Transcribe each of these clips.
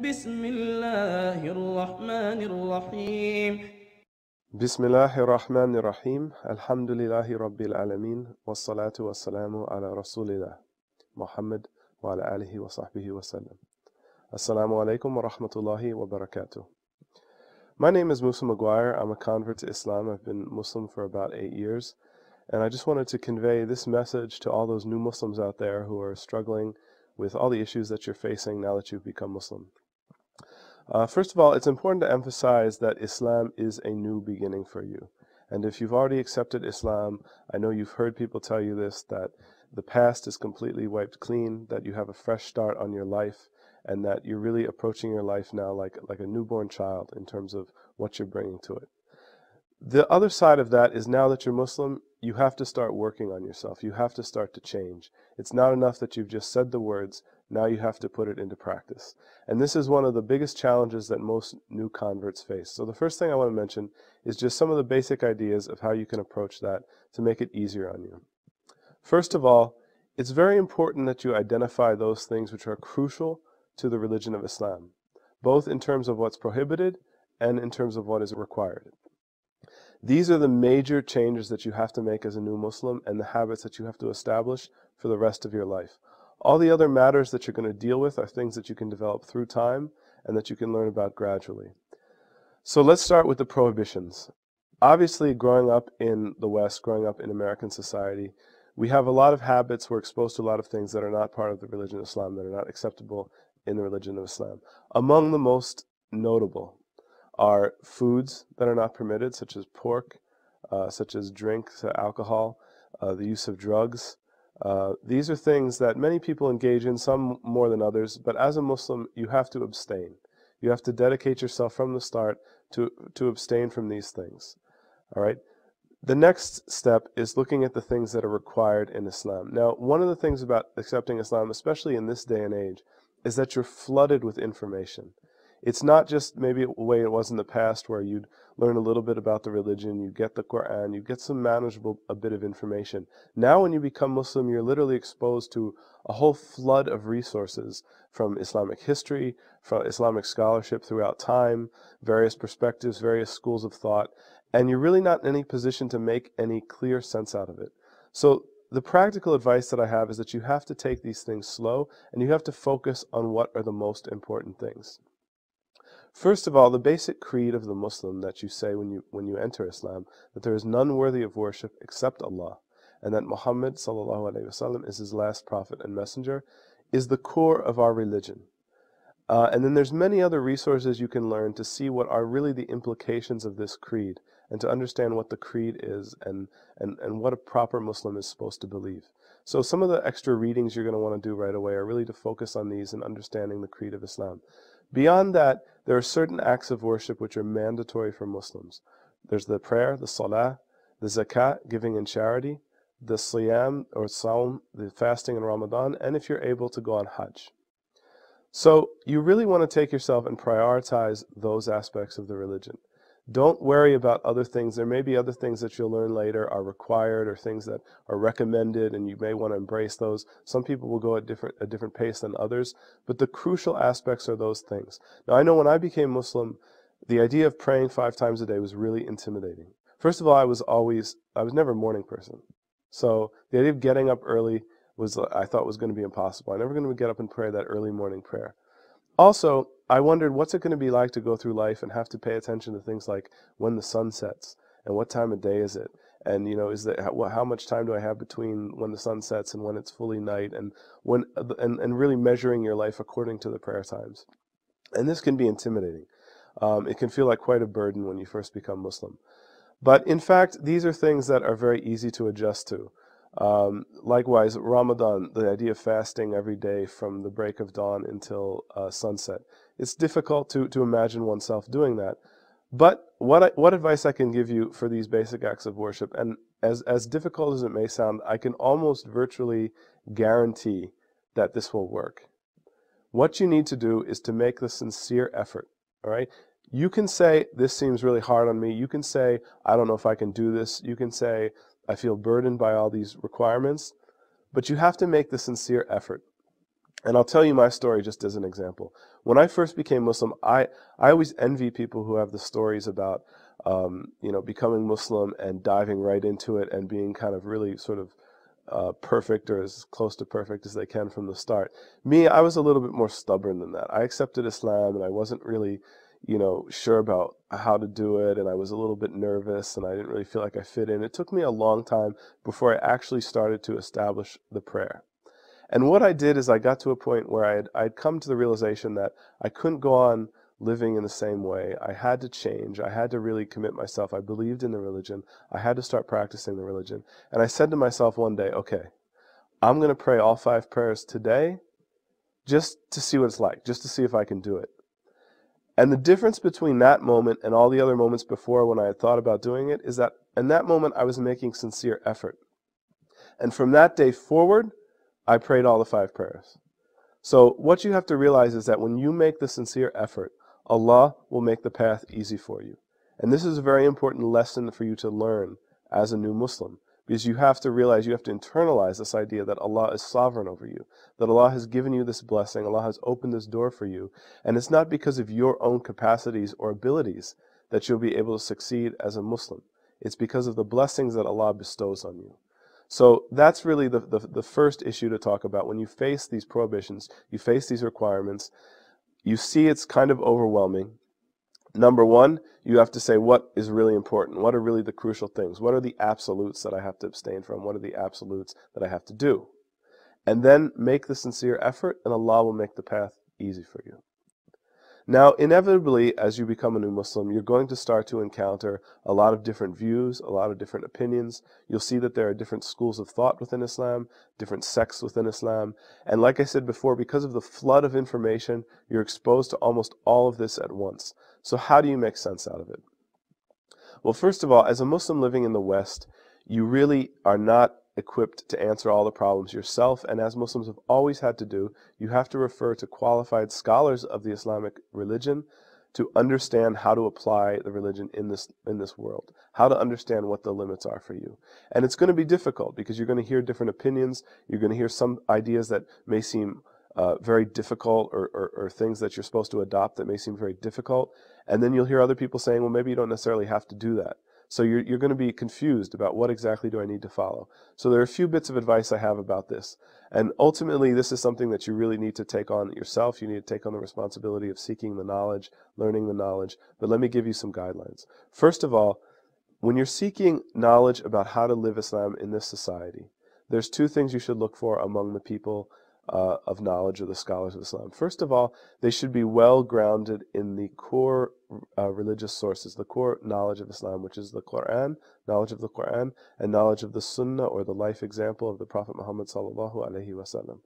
بسم الله الرحمن الرحيم بسم الله الرحمن الرحيم الحمد لله رب العالمين والصلاة والسلام على رسول الله محمد وعلى آله وصحبه وسلم السلام عليكم ورحمة الله وبركاته My name is Musa McGuire. I'm a convert to Islam. I've been Muslim for about eight years. And I just wanted to convey this message to all those new Muslims out there who are struggling with all the issues that you're facing now that you've become Muslim. Uh, first of all, it's important to emphasize that Islam is a new beginning for you. And if you've already accepted Islam, I know you've heard people tell you this, that the past is completely wiped clean, that you have a fresh start on your life, and that you're really approaching your life now like, like a newborn child in terms of what you're bringing to it. The other side of that is now that you're Muslim, you have to start working on yourself. You have to start to change. It's not enough that you've just said the words, now you have to put it into practice. And this is one of the biggest challenges that most new converts face. So the first thing I want to mention is just some of the basic ideas of how you can approach that to make it easier on you. First of all, it's very important that you identify those things which are crucial to the religion of Islam, both in terms of what's prohibited and in terms of what is required. These are the major changes that you have to make as a new Muslim and the habits that you have to establish for the rest of your life. All the other matters that you're going to deal with are things that you can develop through time and that you can learn about gradually. So let's start with the prohibitions. Obviously, growing up in the West, growing up in American society, we have a lot of habits, we're exposed to a lot of things that are not part of the religion of Islam, that are not acceptable in the religion of Islam. Among the most notable are foods that are not permitted, such as pork, uh, such as drinks, alcohol, uh, the use of drugs. Uh, these are things that many people engage in, some more than others, but as a Muslim, you have to abstain. You have to dedicate yourself from the start to, to abstain from these things. All right? The next step is looking at the things that are required in Islam. Now, one of the things about accepting Islam, especially in this day and age, is that you're flooded with information it's not just maybe the way it was in the past where you'd learn a little bit about the religion, you get the Quran, you get some manageable a bit of information. Now when you become Muslim, you're literally exposed to a whole flood of resources from Islamic history, from Islamic scholarship throughout time, various perspectives, various schools of thought, and you're really not in any position to make any clear sense out of it. So the practical advice that I have is that you have to take these things slow and you have to focus on what are the most important things. First of all, the basic creed of the Muslim that you say when you, when you enter Islam, that there is none worthy of worship except Allah, and that Muhammad وسلم, is his last prophet and messenger, is the core of our religion. Uh, and then there's many other resources you can learn to see what are really the implications of this creed and to understand what the creed is and, and, and what a proper Muslim is supposed to believe. So some of the extra readings you're going to want to do right away are really to focus on these and understanding the creed of Islam. Beyond that, there are certain acts of worship which are mandatory for Muslims. There's the prayer, the salah, the zakat, giving in charity, the siyam or saum, the fasting in Ramadan, and if you're able to go on hajj. So you really want to take yourself and prioritize those aspects of the religion. Don't worry about other things. There may be other things that you'll learn later are required or things that are recommended, and you may want to embrace those. Some people will go at different a different pace than others, but the crucial aspects are those things. Now, I know when I became Muslim, the idea of praying five times a day was really intimidating. First of all, I was always I was never a morning person, so the idea of getting up early was I thought was going to be impossible. I never going to get up and pray that early morning prayer. Also, I wondered what's it going to be like to go through life and have to pay attention to things like when the sun sets and what time of day is it, and you know is that how, how much time do I have between when the sun sets and when it's fully night, and when uh, and and really measuring your life according to the prayer times, and this can be intimidating. Um, it can feel like quite a burden when you first become Muslim. But in fact, these are things that are very easy to adjust to. Um, likewise, Ramadan, the idea of fasting every day from the break of dawn until uh, sunset, it's difficult to, to imagine oneself doing that. But what, I, what advice I can give you for these basic acts of worship, and as, as difficult as it may sound, I can almost virtually guarantee that this will work. What you need to do is to make the sincere effort, all right? You can say, this seems really hard on me. You can say, I don't know if I can do this. You can say, I feel burdened by all these requirements. But you have to make the sincere effort. And I'll tell you my story just as an example. When I first became Muslim, I, I always envy people who have the stories about, um, you know, becoming Muslim and diving right into it and being kind of really sort of uh, perfect or as close to perfect as they can from the start. Me, I was a little bit more stubborn than that. I accepted Islam and I wasn't really, you know, sure about how to do it and I was a little bit nervous and I didn't really feel like I fit in. It took me a long time before I actually started to establish the prayer. And what I did is I got to a point where I had I'd come to the realization that I couldn't go on living in the same way. I had to change. I had to really commit myself. I believed in the religion. I had to start practicing the religion. And I said to myself one day, okay, I'm going to pray all five prayers today just to see what it's like, just to see if I can do it. And the difference between that moment and all the other moments before when I had thought about doing it is that in that moment I was making sincere effort. And from that day forward, I prayed all the five prayers. So what you have to realize is that when you make the sincere effort, Allah will make the path easy for you. And this is a very important lesson for you to learn as a new Muslim because you have to realize, you have to internalize this idea that Allah is sovereign over you, that Allah has given you this blessing, Allah has opened this door for you, and it's not because of your own capacities or abilities that you'll be able to succeed as a Muslim. It's because of the blessings that Allah bestows on you. So that's really the, the, the, first issue to talk about. When you face these prohibitions, you face these requirements, you see it's kind of overwhelming. Number one, you have to say what is really important. What are really the crucial things? What are the absolutes that I have to abstain from? What are the absolutes that I have to do? And then make the sincere effort, and Allah will make the path easy for you. Now, inevitably, as you become a new Muslim, you're going to start to encounter a lot of different views, a lot of different opinions. You'll see that there are different schools of thought within Islam, different sects within Islam. And like I said before, because of the flood of information, you're exposed to almost all of this at once. So, how do you make sense out of it? Well, first of all, as a Muslim living in the West, you really are not equipped to answer all the problems yourself, and as Muslims have always had to do, you have to refer to qualified scholars of the Islamic religion to understand how to apply the religion in this in this world, how to understand what the limits are for you. And it's going to be difficult because you're going to hear different opinions, you're going to hear some ideas that may seem uh, very difficult or, or, or, things that you're supposed to adopt that may seem very difficult. And then you'll hear other people saying, well, maybe you don't necessarily have to do that. So you're, you're going to be confused about what exactly do I need to follow. So there are a few bits of advice I have about this. And ultimately, this is something that you really need to take on yourself. You need to take on the responsibility of seeking the knowledge, learning the knowledge. But let me give you some guidelines. First of all, when you're seeking knowledge about how to live Islam in this society, there's two things you should look for among the people uh, of knowledge or the scholars of Islam. First of all, they should be well grounded in the core uh, religious sources, the core knowledge of Islam, which is the Quran, knowledge of the Quran, and knowledge of the Sunnah or the life example of the Prophet Muhammad sallallahu alaihi wasallam.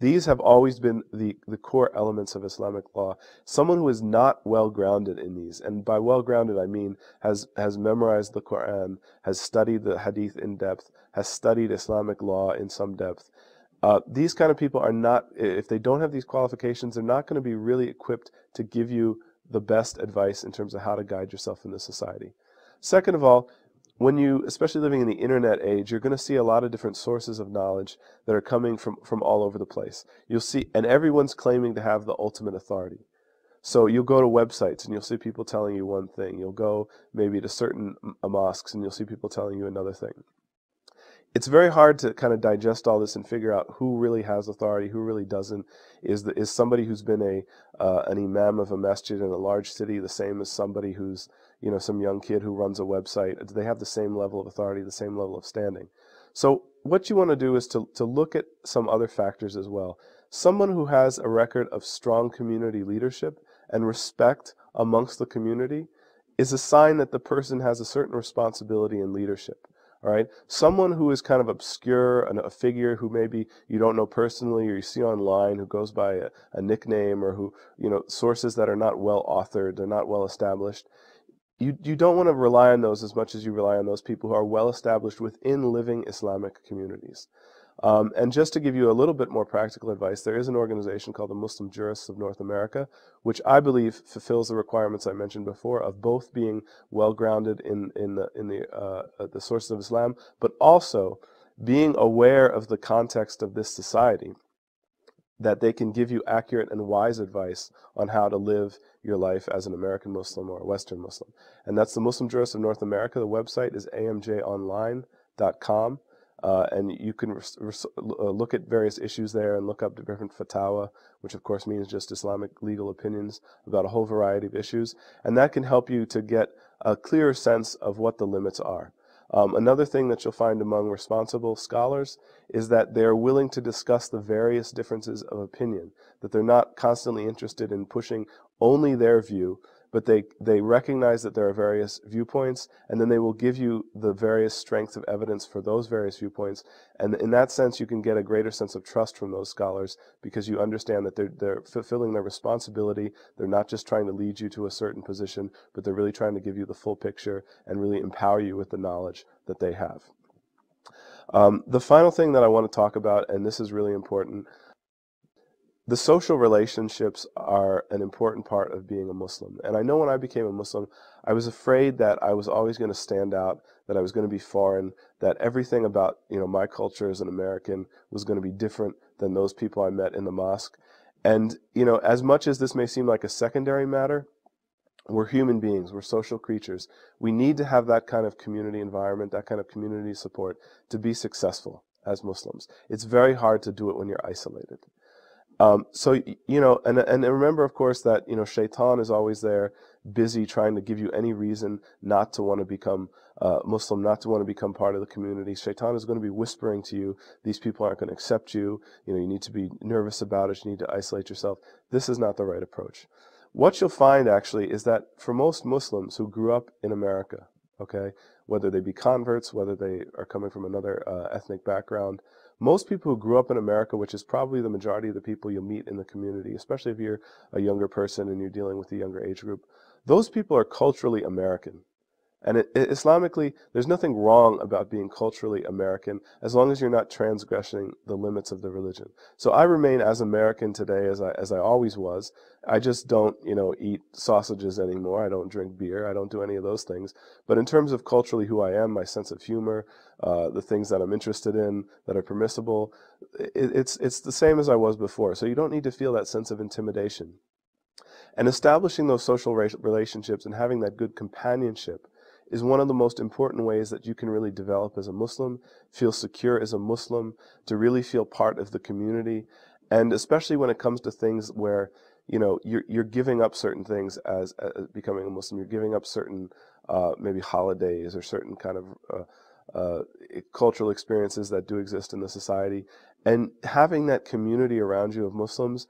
These have always been the, the core elements of Islamic law. Someone who is not well grounded in these, and by well grounded I mean has has memorized the Quran, has studied the Hadith in depth, has studied Islamic law in some depth. Uh, these kind of people are not, if they don't have these qualifications, they're not going to be really equipped to give you the best advice in terms of how to guide yourself in this society. Second of all, when you, especially living in the internet age, you're going to see a lot of different sources of knowledge that are coming from, from all over the place. You'll see, and everyone's claiming to have the ultimate authority. So you'll go to websites and you'll see people telling you one thing. You'll go maybe to certain mosques and you'll see people telling you another thing it's very hard to kind of digest all this and figure out who really has authority, who really doesn't. Is the, is somebody who's been a uh, an imam of a masjid in a large city the same as somebody who's you know some young kid who runs a website? Do they have the same level of authority, the same level of standing? So what you want to do is to to look at some other factors as well. Someone who has a record of strong community leadership and respect amongst the community is a sign that the person has a certain responsibility in leadership. All right. Someone who is kind of obscure, a figure who maybe you don't know personally or you see online, who goes by a, a nickname or who, you know, sources that are not well authored, they're not well established. You, you don't want to rely on those as much as you rely on those people who are well established within living Islamic communities. Um, and just to give you a little bit more practical advice, there is an organization called the Muslim Jurists of North America, which I believe fulfills the requirements I mentioned before of both being well grounded in in the in the uh, uh, the sources of Islam, but also being aware of the context of this society, that they can give you accurate and wise advice on how to live your life as an American Muslim or a Western Muslim. And that's the Muslim Jurists of North America. The website is amjonline.com. Uh, and you can uh, look at various issues there and look up different fatwa, which of course means just Islamic legal opinions about a whole variety of issues. And that can help you to get a clearer sense of what the limits are. Um, another thing that you'll find among responsible scholars is that they're willing to discuss the various differences of opinion, that they're not constantly interested in pushing only their view, but they, they recognize that there are various viewpoints, and then they will give you the various strengths of evidence for those various viewpoints. And in that sense, you can get a greater sense of trust from those scholars because you understand that they're, they're fulfilling their responsibility. They're not just trying to lead you to a certain position, but they're really trying to give you the full picture and really empower you with the knowledge that they have. Um, the final thing that I want to talk about, and this is really important, the social relationships are an important part of being a Muslim. And I know when I became a Muslim, I was afraid that I was always going to stand out, that I was going to be foreign, that everything about you know my culture as an American was going to be different than those people I met in the mosque. And you know, as much as this may seem like a secondary matter, we're human beings, we're social creatures. We need to have that kind of community environment, that kind of community support to be successful as Muslims. It's very hard to do it when you're isolated. Um, so you know, and and remember, of course, that you know, Shaitan is always there, busy trying to give you any reason not to want to become uh, Muslim, not to want to become part of the community. Shaitan is going to be whispering to you, these people aren't going to accept you. You know, you need to be nervous about it. You need to isolate yourself. This is not the right approach. What you'll find actually is that for most Muslims who grew up in America, okay? Whether they be converts, whether they are coming from another uh, ethnic background. Most people who grew up in America, which is probably the majority of the people you'll meet in the community, especially if you're a younger person and you're dealing with a younger age group, those people are culturally American, and it, it, Islamically, there's nothing wrong about being culturally American as long as you're not transgressing the limits of the religion. So I remain as American today as I, as I always was. I just don't, you know, eat sausages anymore. I don't drink beer. I don't do any of those things. But in terms of culturally who I am, my sense of humor, uh, the things that I'm interested in that are permissible, it, it's, it's the same as I was before. So you don't need to feel that sense of intimidation. And establishing those social relationships and having that good companionship is one of the most important ways that you can really develop as a Muslim, feel secure as a Muslim, to really feel part of the community, and especially when it comes to things where you know you're you're giving up certain things as, as uh, uh, becoming a Muslim, you're giving up certain uh, maybe holidays or certain kind of uh, uh, cultural experiences that do exist in the society, and having that community around you of Muslims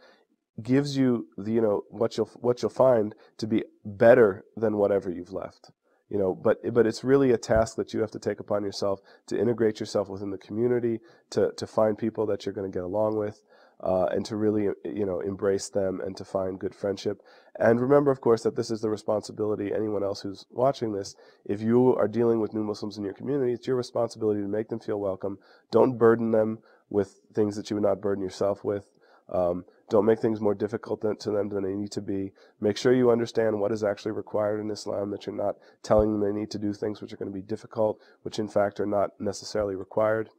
gives you the, you know what you'll what you'll find to be better than whatever you've left you know but but it's really a task that you have to take upon yourself to integrate yourself within the community to to find people that you're going to get along with uh, and to really you know embrace them and to find good friendship and remember of course that this is the responsibility anyone else who's watching this if you are dealing with new muslims in your community it's your responsibility to make them feel welcome don't burden them with things that you would not burden yourself with um, don't make things more difficult than, to them than they need to be. Make sure you understand what is actually required in Islam, that you're not telling them they need to do things which are going to be difficult, which in fact are not necessarily required.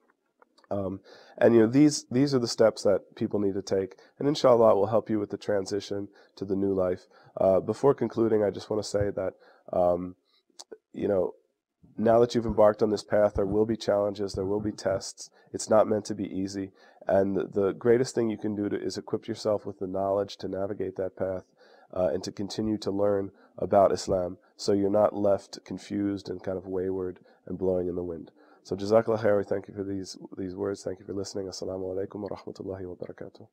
Um, and you know these these are the steps that people need to take, and inshallah it will help you with the transition to the new life. Uh, before concluding, I just want to say that um, you know now that you've embarked on this path, there will be challenges, there will be tests. It's not meant to be easy. And the greatest thing you can do to, is equip yourself with the knowledge to navigate that path uh, and to continue to learn about Islam so you're not left confused and kind of wayward and blowing in the wind. So Jazakallah khair, thank you for these, these words. Thank you for listening. Assalamu alaikum wa rahmatullahi wa barakatuh.